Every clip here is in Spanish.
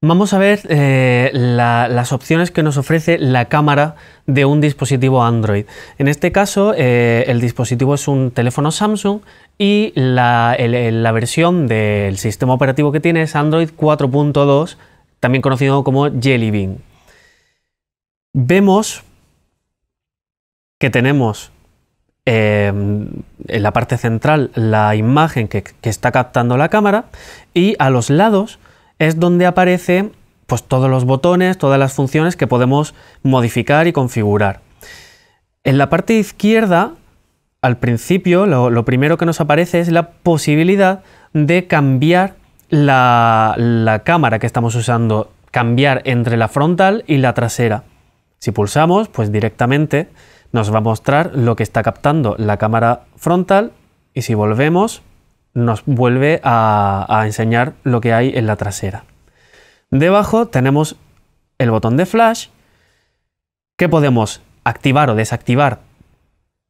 Vamos a ver eh, las opciones que nos ofrece la cámara de un dispositivo Android. En este caso, eh, el dispositivo es un teléfono Samsung y la, versión del sistema operativo que tiene es Android 4.2, también conocido como Jelly Bean. Vemos que tenemos eh, en la parte central la imagen que está captando la cámara y a los lados es donde aparece pues, todos los botones, todas las funciones que podemos modificar y configurar. En la parte izquierda, al principio, lo, primero que nos aparece es la posibilidad de cambiar la, la cámara que estamos usando, cambiar entre la frontal y la trasera. Si pulsamos, pues directamente nos va a mostrar lo que está captando la cámara frontal y si volvemos, nos vuelve a, enseñar lo que hay en la trasera. Debajo tenemos el botón de flash que podemos activar o desactivar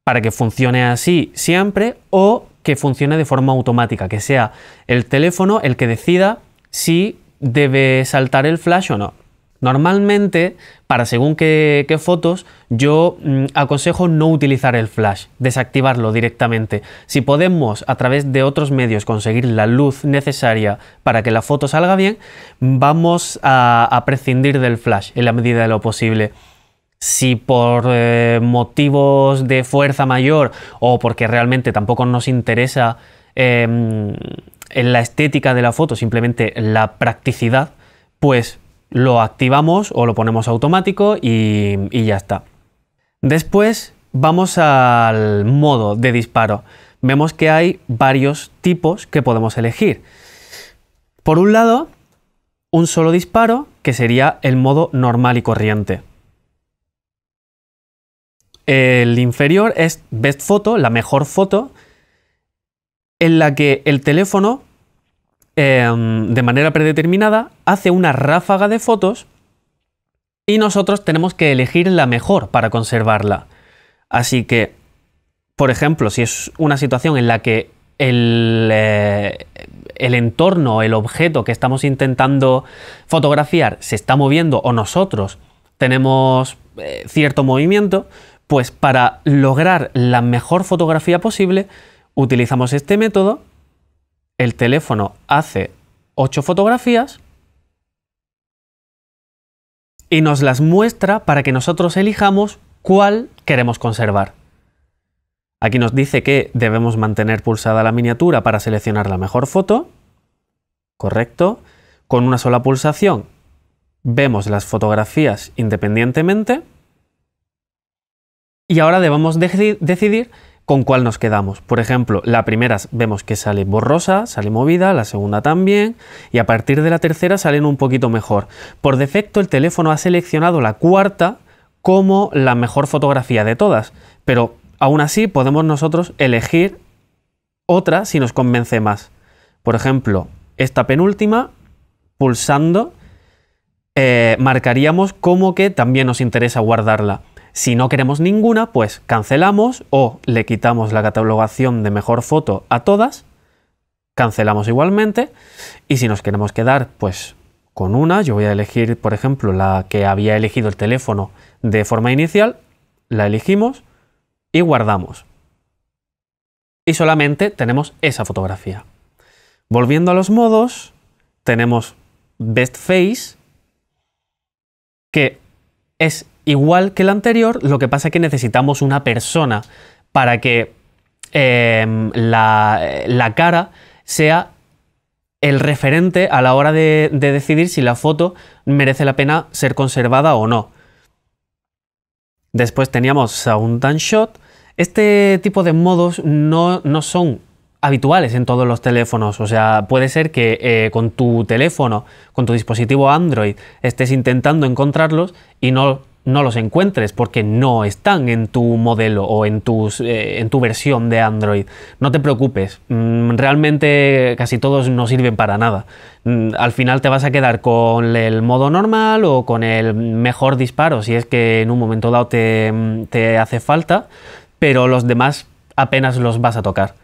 para que funcione así siempre o que funcione de forma automática, que sea el teléfono el que decida si debe saltar el flash o no. Normalmente, para según qué, fotos, yo mm, aconsejo no utilizar el flash, desactivarlo directamente. Si podemos a través de otros medios conseguir la luz necesaria para que la foto salga bien, vamos a, prescindir del flash en la medida de lo posible. Si por eh, motivos de fuerza mayor o porque realmente tampoco nos interesa em, en la estética de la foto, simplemente la practicidad, pues lo activamos o lo ponemos automático y, ya está. Después vamos al modo de disparo. Vemos que hay varios tipos que podemos elegir. Por un lado, un solo disparo, que sería el modo normal y corriente. El inferior es Best Photo, la mejor foto, en la que el teléfono Em, de manera predeterminada, hace una ráfaga de fotos y nosotros tenemos que elegir la mejor para conservarla. Así que, por ejemplo, si es una situación en la que el, eh, entorno, el objeto que estamos intentando fotografiar se está moviendo o nosotros tenemos eh, cierto movimiento, pues para lograr la mejor fotografía posible utilizamos este método el teléfono hace ocho fotografías y nos las muestra para que nosotros elijamos cuál queremos conservar. Aquí nos dice que debemos mantener pulsada la miniatura para seleccionar la mejor foto. Correcto. Con una sola pulsación vemos las fotografías independientemente. Y ahora debemos decidir con cuál nos quedamos. Por ejemplo, la primera vemos que sale borrosa, sale movida, la segunda también, y a partir de la tercera salen un poquito mejor. Por defecto el teléfono ha seleccionado la cuarta como la mejor fotografía de todas, pero aún así podemos nosotros elegir otra si nos convence más. Por ejemplo, esta penúltima, pulsando, eh, marcaríamos como que también nos interesa guardarla. Si no queremos ninguna, pues cancelamos o le quitamos la catalogación de mejor foto a todas, cancelamos igualmente, y si nos queremos quedar, pues con una, yo voy a elegir, por ejemplo, la que había elegido el teléfono de forma inicial, la elegimos y guardamos. Y solamente tenemos esa fotografía. Volviendo a los modos, tenemos Best Face, que es igual que el anterior, lo que pasa es que necesitamos una persona para que em, la, cara sea el referente a la hora de, decidir si la foto merece la pena ser conservada o no. Después teníamos un tan Shot. Este tipo de modos no, son habituales en todos los teléfonos. O sea, puede ser que eh, con tu teléfono, con tu dispositivo Android, estés intentando encontrarlos y no no los encuentres porque no están en tu modelo o en, eh, en tu versión de Android. No te preocupes, mm, realmente casi todos no sirven para nada. Mm, al final te vas a quedar con el modo normal o con el mejor disparo si es que en un momento dado te, mm, te hace falta, pero los demás apenas los vas a tocar.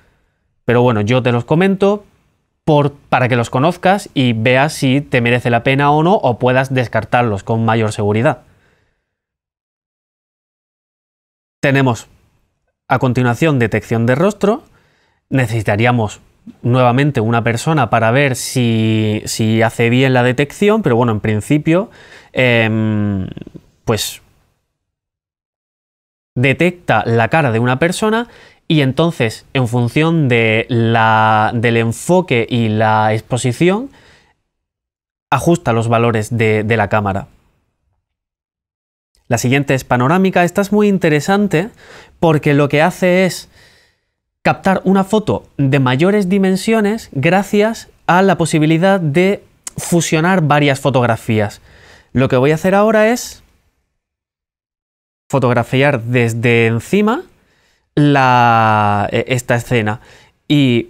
Pero bueno, yo te los comento por, para que los conozcas y veas si te merece la pena o no o puedas descartarlos con mayor seguridad. Tenemos a continuación detección de rostro. Necesitaríamos nuevamente una persona para ver si, hace bien la detección, pero bueno, en principio, em, pues detecta la cara de una persona y entonces, en función de del enfoque y la exposición, ajusta los valores de la cámara. La siguiente es panorámica. Esta es muy interesante porque lo que hace es captar una foto de mayores dimensiones gracias a la posibilidad de fusionar varias fotografías. Lo que voy a hacer ahora es fotografiar desde encima la, e, esta escena y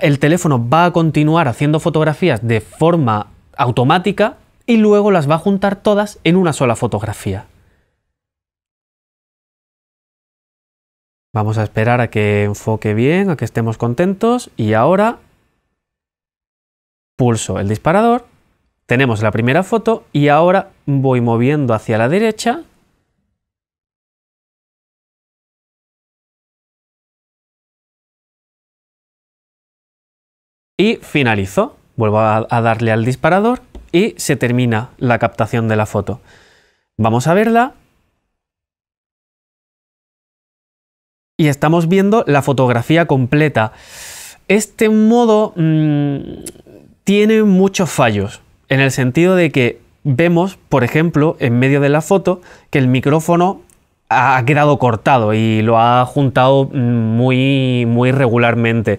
el teléfono va a continuar haciendo fotografías de forma automática y luego las va a juntar todas en una sola fotografía. Vamos a esperar a que enfoque bien, a que estemos contentos y ahora pulso el disparador, tenemos la primera foto y ahora voy moviendo hacia la derecha y finalizo. Vuelvo a, darle al disparador y se termina la captación de la foto. Vamos a verla. Y estamos viendo la fotografía completa. Este modo mm, tiene muchos fallos, en el sentido de que vemos, por ejemplo, en medio de la foto, que el micrófono ha quedado cortado y lo ha juntado mm, muy, muy regularmente.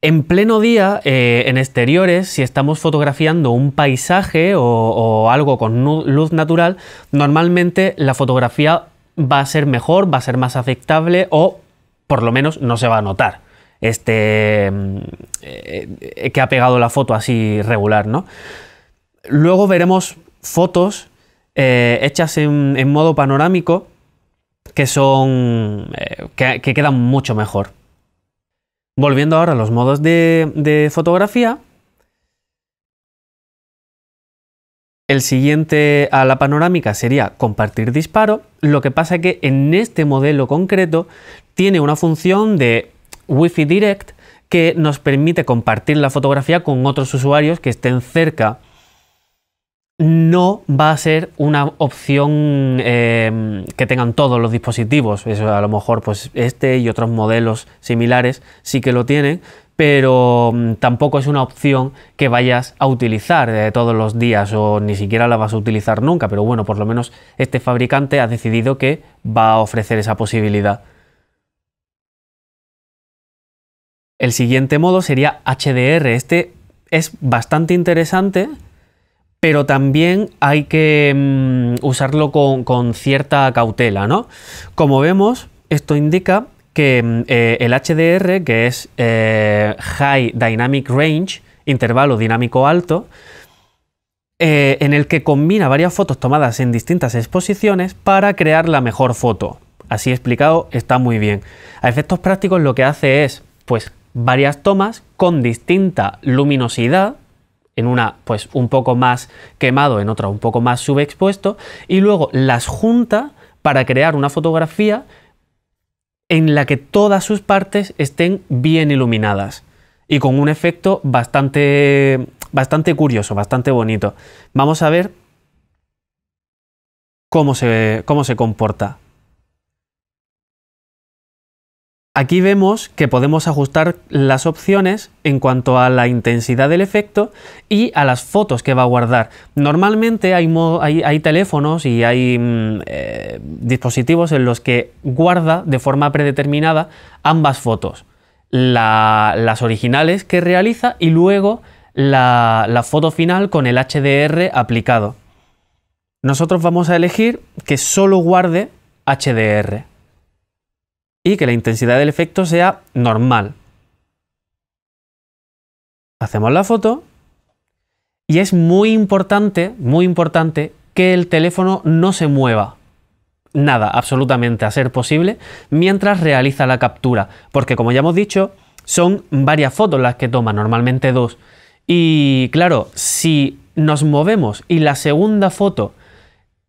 En pleno día, eh, en exteriores, si estamos fotografiando un paisaje o, algo con luz natural, normalmente la fotografía va a ser mejor, va a ser más aceptable o por lo menos no se va a notar este mm, eh, que ha pegado la foto así regular, ¿no? Luego veremos fotos eh, hechas en, modo panorámico que son que quedan mucho mejor. Volviendo ahora a los modos de, fotografía, El siguiente a la panorámica sería compartir disparo, lo que pasa que en este modelo concreto tiene una función de Wi-Fi Direct que nos permite compartir la fotografía con otros usuarios que estén cerca no va a ser una opción em, que tengan todos los dispositivos. a lo mejor, pues este y otros modelos similares sí que lo tienen, pero em, tampoco es una opción que vayas a utilizar eh, todos los días o ni siquiera la vas a utilizar nunca. Pero bueno, por lo menos este fabricante ha decidido que va a ofrecer esa posibilidad. El siguiente modo sería HDR. Este es bastante interesante pero también hay que mm, usarlo con, cierta cautela, ¿no? Como vemos, esto indica que mm, eh, el HDR, que es eh, High Dynamic Range, intervalo dinámico alto, eh, en el que combina varias fotos tomadas en distintas exposiciones para crear la mejor foto. Así explicado, está muy bien. A efectos prácticos lo que hace es, pues, varias tomas con distinta luminosidad, en una pues un poco más quemado, en otra un poco más subexpuesto, y luego las junta para crear una fotografía en la que todas sus partes estén bien iluminadas y con un efecto bastante, bastante curioso, bastante bonito. Vamos a ver cómo se, cómo se comporta. Aquí vemos que podemos ajustar las opciones en cuanto a la intensidad del efecto y a las fotos que va a guardar. Normalmente hay, teléfonos y hay mm, eh, dispositivos en los que guarda de forma predeterminada ambas fotos. las originales que realiza y luego la, la foto final con el HDR aplicado. Nosotros vamos a elegir que solo guarde HDR y que la intensidad del efecto sea normal. Hacemos la foto y es muy importante, muy importante que el teléfono no se mueva. Nada, absolutamente, a ser posible, mientras realiza la captura, porque como ya hemos dicho, son varias fotos las que toma, normalmente dos. Y claro, si nos movemos y la segunda foto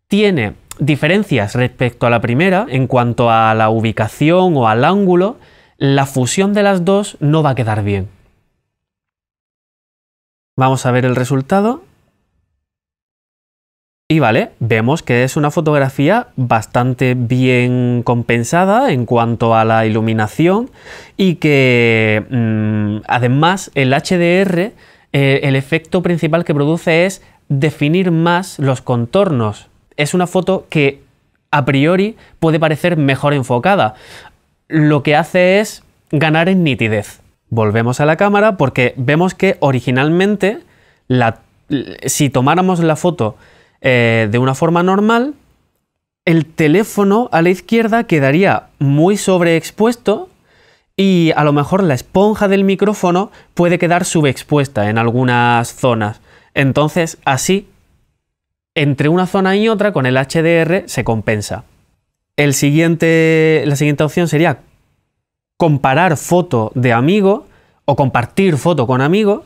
tiene diferencias respecto a la primera, en cuanto a la ubicación o al ángulo, la fusión de las dos no va a quedar bien. Vamos a ver el resultado. Y vale, vemos que es una fotografía bastante bien compensada en cuanto a la iluminación y que mm, además el HDR, eh, el efecto principal que produce es definir más los contornos es una foto que a priori puede parecer mejor enfocada. Lo que hace es ganar en nitidez. Volvemos a la cámara porque vemos que originalmente la, si tomáramos la foto eh, de una forma normal, el teléfono a la izquierda quedaría muy sobreexpuesto y a lo mejor la esponja del micrófono puede quedar subexpuesta en algunas zonas. Entonces así entre una zona y otra con el HDR se compensa. la siguiente opción sería comparar foto de amigo o compartir foto con amigo.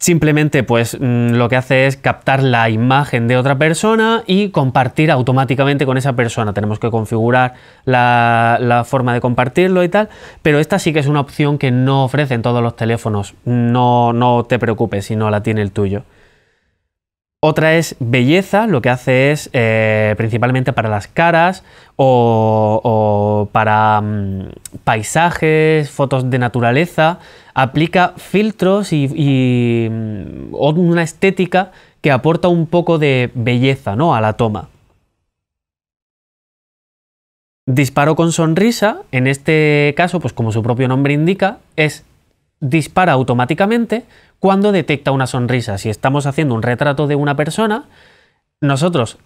Simplemente pues mm, lo que hace es captar la imagen de otra persona y compartir automáticamente con esa persona. Tenemos que configurar la, forma de compartirlo y tal, pero esta sí que es una opción que no ofrecen todos los teléfonos. No, no te preocupes si no la tiene el tuyo. Otra es belleza, lo que hace es eh, principalmente para las caras o, para mm, paisajes, fotos de naturaleza, aplica filtros y, mm, una estética que aporta un poco de belleza ¿no? a la toma. Disparo con sonrisa, en este caso, pues como su propio nombre indica, es dispara automáticamente cuando detecta una sonrisa. Si estamos haciendo un retrato de una persona, nosotros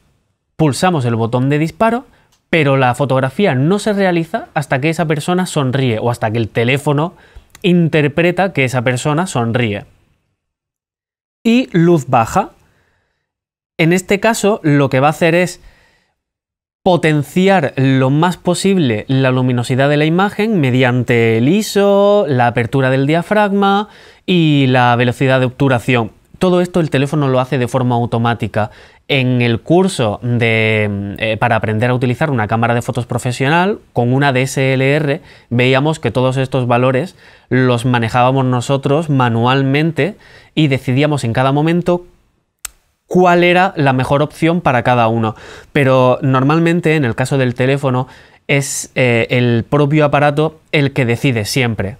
pulsamos el botón de disparo, pero la fotografía no se realiza hasta que esa persona sonríe o hasta que el teléfono interpreta que esa persona sonríe. Y luz baja. En este caso, lo que va a hacer es potenciar lo más posible la luminosidad de la imagen mediante el ISO, la apertura del diafragma y la velocidad de obturación. Todo esto el teléfono lo hace de forma automática. En el curso de, eh, para aprender a utilizar una cámara de fotos profesional con una DSLR veíamos que todos estos valores los manejábamos nosotros manualmente y decidíamos en cada momento cuál era la mejor opción para cada uno. Pero normalmente en el caso del teléfono es eh, el propio aparato el que decide siempre.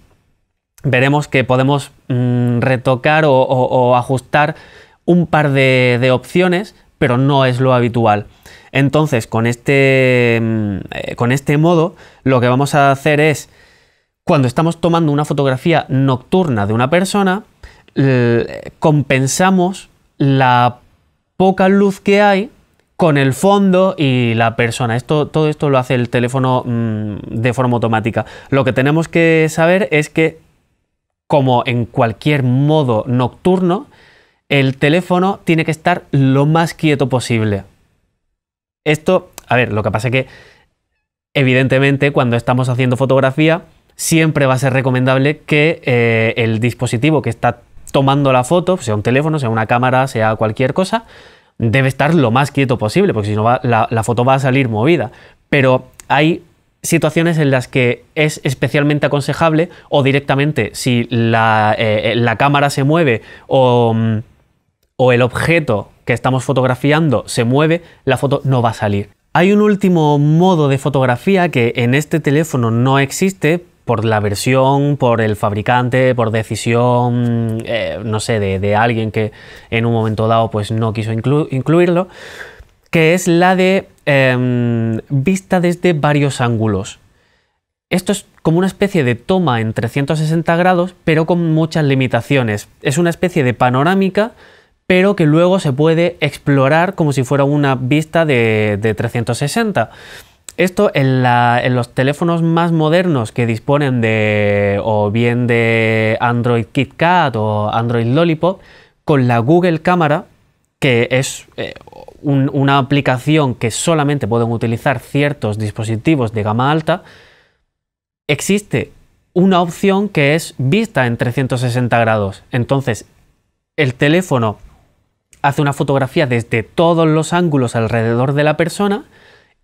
Veremos que podemos mm, retocar o, ajustar un par de, opciones, pero no es lo habitual. Entonces, con este, mm, eh, con este modo, lo que vamos a hacer es, cuando estamos tomando una fotografía nocturna de una persona, compensamos la poca luz que hay con el fondo y la persona. Esto, todo esto lo hace el teléfono mm, de forma automática. Lo que tenemos que saber es que, como en cualquier modo nocturno, el teléfono tiene que estar lo más quieto posible. Esto, a ver, lo que pasa es que, evidentemente, cuando estamos haciendo fotografía, siempre va a ser recomendable que eh, el dispositivo que está tomando la foto, sea un teléfono, sea una cámara, sea cualquier cosa, debe estar lo más quieto posible, porque si no la, foto va a salir movida. Pero hay situaciones en las que es especialmente aconsejable o directamente si la, eh, eh, cámara se mueve o, mm, o, el objeto que estamos fotografiando se mueve, la foto no va a salir. Hay un último modo de fotografía que en este teléfono no existe, por la versión, por el fabricante, por decisión, eh, no sé, de, alguien que en un momento dado pues no quiso incluirlo, que es la de em, vista desde varios ángulos. Esto es como una especie de toma en 360 grados, pero con muchas limitaciones. Es una especie de panorámica, pero que luego se puede explorar como si fuera una vista de, de 360. Esto en, los teléfonos más modernos que disponen de o bien de Android KitKat o Android Lollipop, con la Google Cámara, que es eh, una aplicación que solamente pueden utilizar ciertos dispositivos de gama alta, existe una opción que es vista en 360 grados. Entonces, el teléfono hace una fotografía desde todos los ángulos alrededor de la persona,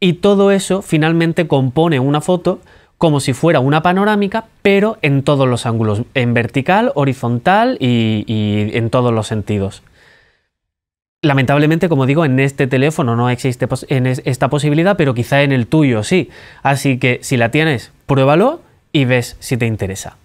y todo eso finalmente compone una foto como si fuera una panorámica, pero en todos los ángulos, en vertical, horizontal y, en todos los sentidos. Lamentablemente, como digo, en este teléfono no existe esta posibilidad, pero quizá en el tuyo sí. Así que si la tienes, pruébalo y ves si te interesa.